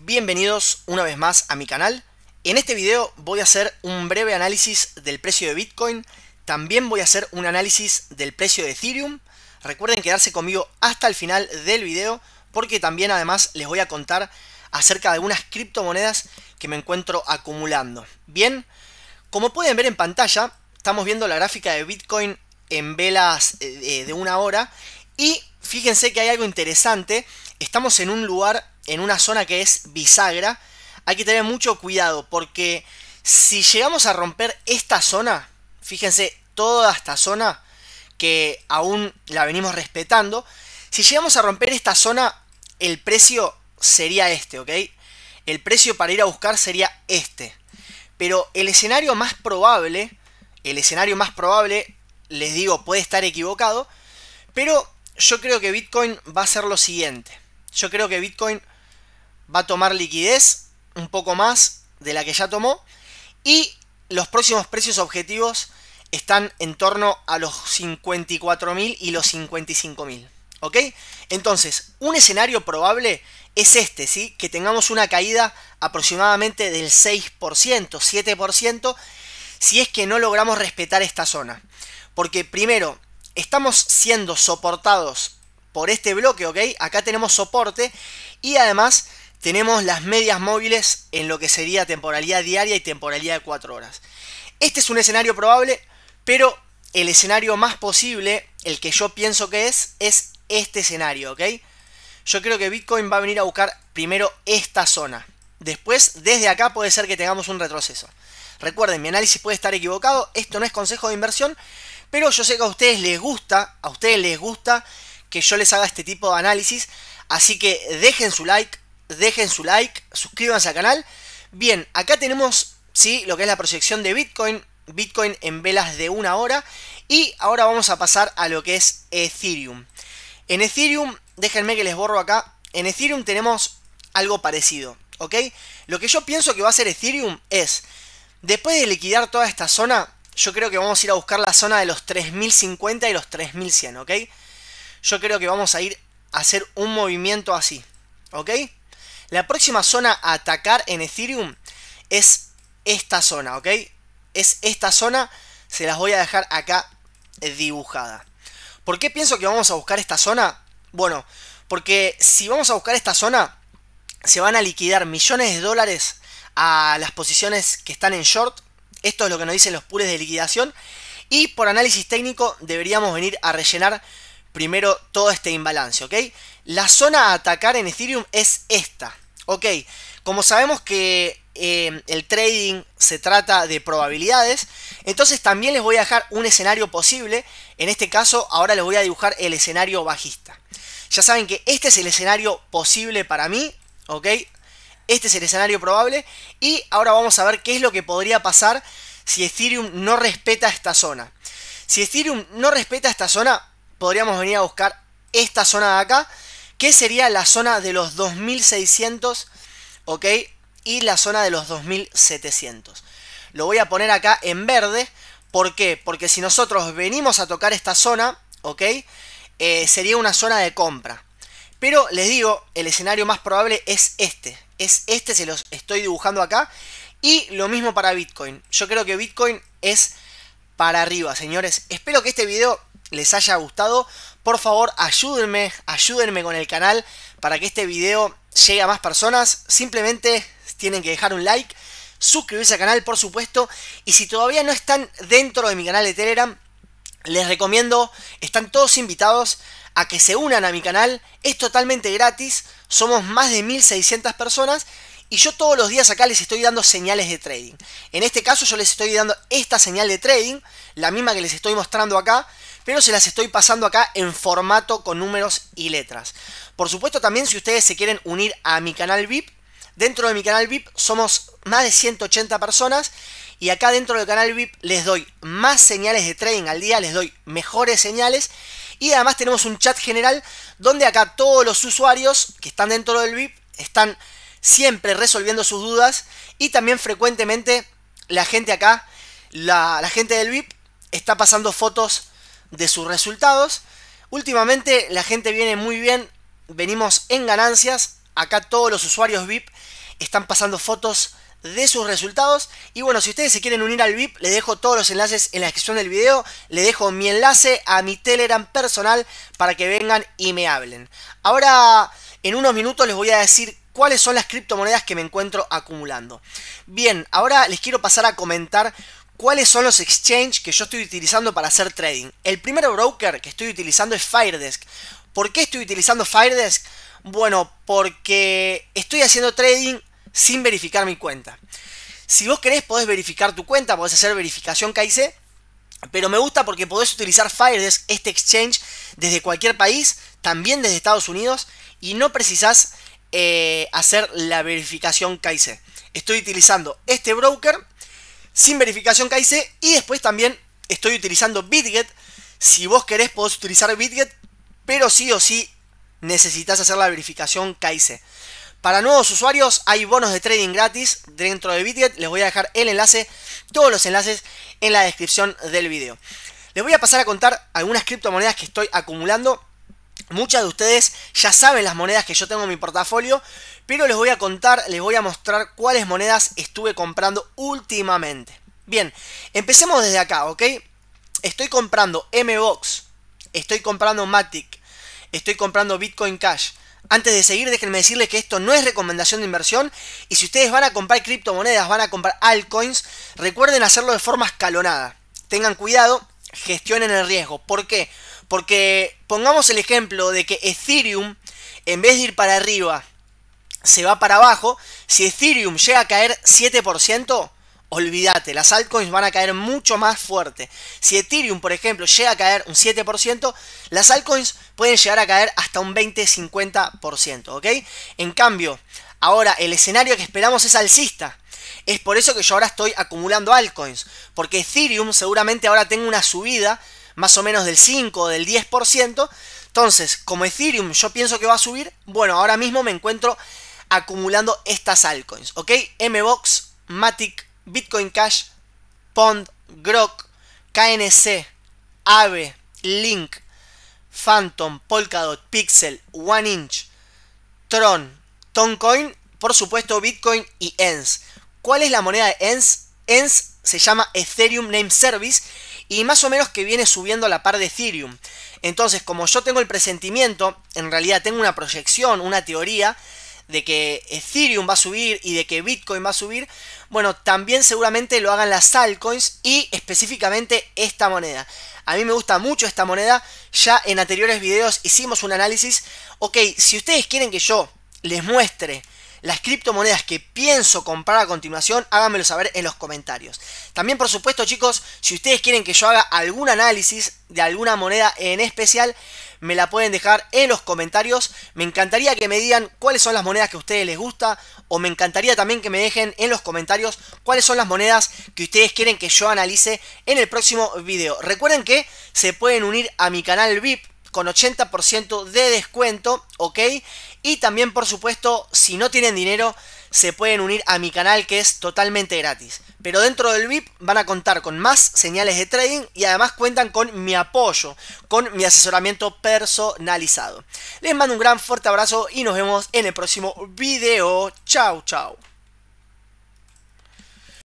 bienvenidos una vez más a mi canal. En este video voy a hacer un breve análisis del precio de Bitcoin, también voy a hacer un análisis del precio de Ethereum. Recuerden quedarse conmigo hasta el final del video porque también además les voy a contar acerca de algunas criptomonedas que me encuentro acumulando. Bien, como pueden ver en pantalla, estamos viendo la gráfica de Bitcoin en velas eh, eh, de una hora y fíjense que hay algo interesante. Estamos en un lugar en una zona que es bisagra, hay que tener mucho cuidado porque si llegamos a romper esta zona, fíjense, toda esta zona que aún la venimos respetando, si llegamos a romper esta zona, el precio sería este, ¿ok? El precio para ir a buscar sería este. Pero el escenario más probable, el escenario más probable, les digo, puede estar equivocado, pero yo creo que Bitcoin va a ser lo siguiente. Yo creo que Bitcoin va a tomar liquidez un poco más de la que ya tomó y los próximos precios objetivos están en torno a los 54.000 y los 55.000. ¿Ok? Entonces, un escenario probable es este, ¿sí? Que tengamos una caída aproximadamente del 6%, 7%, si es que no logramos respetar esta zona. Porque primero, estamos siendo soportados por este bloque, ¿ok? Acá tenemos soporte y además tenemos las medias móviles en lo que sería temporalidad diaria y temporalidad de 4 horas. Este es un escenario probable, pero el escenario más posible, el que yo pienso que es, es este escenario, ¿ok? Yo creo que Bitcoin va a venir a buscar primero esta zona. Después, desde acá puede ser que tengamos un retroceso. Recuerden, mi análisis puede estar equivocado, esto no es consejo de inversión, pero yo sé que a ustedes les gusta, a ustedes les gusta que yo les haga este tipo de análisis, así que dejen su like, dejen su like, suscríbanse al canal. Bien, acá tenemos ¿sí? lo que es la proyección de Bitcoin, Bitcoin en velas de una hora. Y ahora vamos a pasar a lo que es Ethereum. En Ethereum, déjenme que les borro acá, en Ethereum tenemos algo parecido, ¿ok? Lo que yo pienso que va a ser Ethereum es, después de liquidar toda esta zona, yo creo que vamos a ir a buscar la zona de los 3050 y los 3100, ¿ok? Yo creo que vamos a ir a hacer un movimiento así, ¿ok? La próxima zona a atacar en Ethereum es esta zona, ¿ok? Es esta zona, se las voy a dejar acá dibujada. ¿Por qué pienso que vamos a buscar esta zona? Bueno, porque si vamos a buscar esta zona, se van a liquidar millones de dólares a las posiciones que están en short. Esto es lo que nos dicen los pures de liquidación. Y por análisis técnico deberíamos venir a rellenar primero todo este imbalance, ¿ok? La zona a atacar en Ethereum es esta. Ok, como sabemos que em, el trading se trata de probabilidades, entonces también les voy a dejar un escenario posible. En este caso, ahora les voy a dibujar el escenario bajista. Ya saben que este es el escenario posible para mí, ¿ok? Este es el escenario probable. Y ahora vamos a ver qué es lo que podría pasar si Ethereum no respeta esta zona. Si Ethereum no respeta esta zona, podríamos venir a buscar esta zona de acá ¿Qué sería la zona de los 2600, ¿ok? Y la zona de los 2700. Lo voy a poner acá en verde, ¿por qué? Porque si nosotros venimos a tocar esta zona, ¿ok? Eh, sería una zona de compra. Pero les digo, el escenario más probable es este. Es este, se los estoy dibujando acá. Y lo mismo para Bitcoin. Yo creo que Bitcoin es para arriba, señores. Espero que este video les haya gustado. Por favor, ayúdenme, ayúdenme con el canal para que este video llegue a más personas. Simplemente tienen que dejar un like, suscribirse al canal, por supuesto. Y si todavía no están dentro de mi canal de Telegram, les recomiendo, están todos invitados a que se unan a mi canal. Es totalmente gratis, somos más de 1600 personas. Y yo todos los días acá les estoy dando señales de trading. En este caso yo les estoy dando esta señal de trading, la misma que les estoy mostrando acá pero se las estoy pasando acá en formato con números y letras. Por supuesto también si ustedes se quieren unir a mi canal VIP, dentro de mi canal VIP somos más de 180 personas y acá dentro del canal VIP les doy más señales de trading al día, les doy mejores señales y además tenemos un chat general donde acá todos los usuarios que están dentro del VIP están siempre resolviendo sus dudas y también frecuentemente la gente acá, la, gente del VIP está pasando fotos de sus resultados. Últimamente la gente viene muy bien, venimos en ganancias. Acá todos los usuarios VIP están pasando fotos de sus resultados. Y bueno, si ustedes se quieren unir al VIP, le dejo todos los enlaces en la descripción del video. Le dejo mi enlace a mi Telegram personal para que vengan y me hablen. Ahora, en unos minutos les voy a decir cuáles son las criptomonedas que me encuentro acumulando. Bien, ahora les quiero pasar a comentar cuáles son los exchanges que yo estoy utilizando para hacer trading. El primer broker que estoy utilizando es Firedesk. ¿Por qué estoy utilizando Firedesk? Bueno, porque estoy haciendo trading sin verificar mi cuenta. Si vos querés podés verificar tu cuenta, podés hacer verificación KIC, pero me gusta porque podés utilizar Firedesk, este exchange, desde cualquier país, también desde Estados Unidos, y no precisás eh, hacer la verificación KIC. Estoy utilizando este broker sin verificación KIC. Y después también estoy utilizando Bitget. Si vos querés podés utilizar Bitget, pero sí o sí necesitas hacer la verificación KIC. Para nuevos usuarios hay bonos de trading gratis dentro de Bitget. Les voy a dejar el enlace, todos los enlaces en la descripción del video. Les voy a pasar a contar algunas criptomonedas que estoy acumulando Muchas de ustedes ya saben las monedas que yo tengo en mi portafolio, pero les voy a contar, les voy a mostrar cuáles monedas estuve comprando últimamente. Bien, empecemos desde acá, ¿ok? Estoy comprando MBOX, estoy comprando Matic, estoy comprando Bitcoin Cash. Antes de seguir, déjenme decirles que esto no es recomendación de inversión y si ustedes van a comprar criptomonedas, van a comprar altcoins, recuerden hacerlo de forma escalonada. Tengan cuidado, gestionen el riesgo. ¿Por qué? Porque pongamos el ejemplo de que Ethereum, en vez de ir para arriba, se va para abajo, si Ethereum llega a caer 7%, olvídate, las altcoins van a caer mucho más fuerte. Si Ethereum, por ejemplo, llega a caer un 7%, las altcoins pueden llegar a caer hasta un 20-50%, ¿ok? En cambio, ahora el escenario que esperamos es alcista. Es por eso que yo ahora estoy acumulando altcoins, porque Ethereum seguramente ahora tenga una subida más o menos del 5 o del 10%. Entonces, como Ethereum yo pienso que va a subir, bueno, ahora mismo me encuentro acumulando estas altcoins, ¿ok? MBOX, Matic, Bitcoin Cash, Pond, Grok, KNC, AVE, Link, Phantom, Polkadot, Pixel, One Inch, Tron, Toncoin, por supuesto Bitcoin y ENS. ¿Cuál es la moneda de ENS? ENS se llama Ethereum Name Service y más o menos que viene subiendo a la par de Ethereum. Entonces, como yo tengo el presentimiento, en realidad tengo una proyección, una teoría de que Ethereum va a subir y de que Bitcoin va a subir, bueno, también seguramente lo hagan las altcoins y específicamente esta moneda. A mí me gusta mucho esta moneda, ya en anteriores videos hicimos un análisis. Ok, si ustedes quieren que yo les muestre las criptomonedas que pienso comprar a continuación, háganmelo saber en los comentarios. También, por supuesto, chicos, si ustedes quieren que yo haga algún análisis de alguna moneda en especial, me la pueden dejar en los comentarios. Me encantaría que me digan cuáles son las monedas que a ustedes les gusta. O me encantaría también que me dejen en los comentarios cuáles son las monedas que ustedes quieren que yo analice en el próximo video. Recuerden que se pueden unir a mi canal VIP con 80% de descuento, ¿ok? Y también, por supuesto, si no tienen dinero, se pueden unir a mi canal que es totalmente gratis. Pero dentro del VIP van a contar con más señales de trading y además cuentan con mi apoyo, con mi asesoramiento personalizado. Les mando un gran fuerte abrazo y nos vemos en el próximo video. Chao, chao.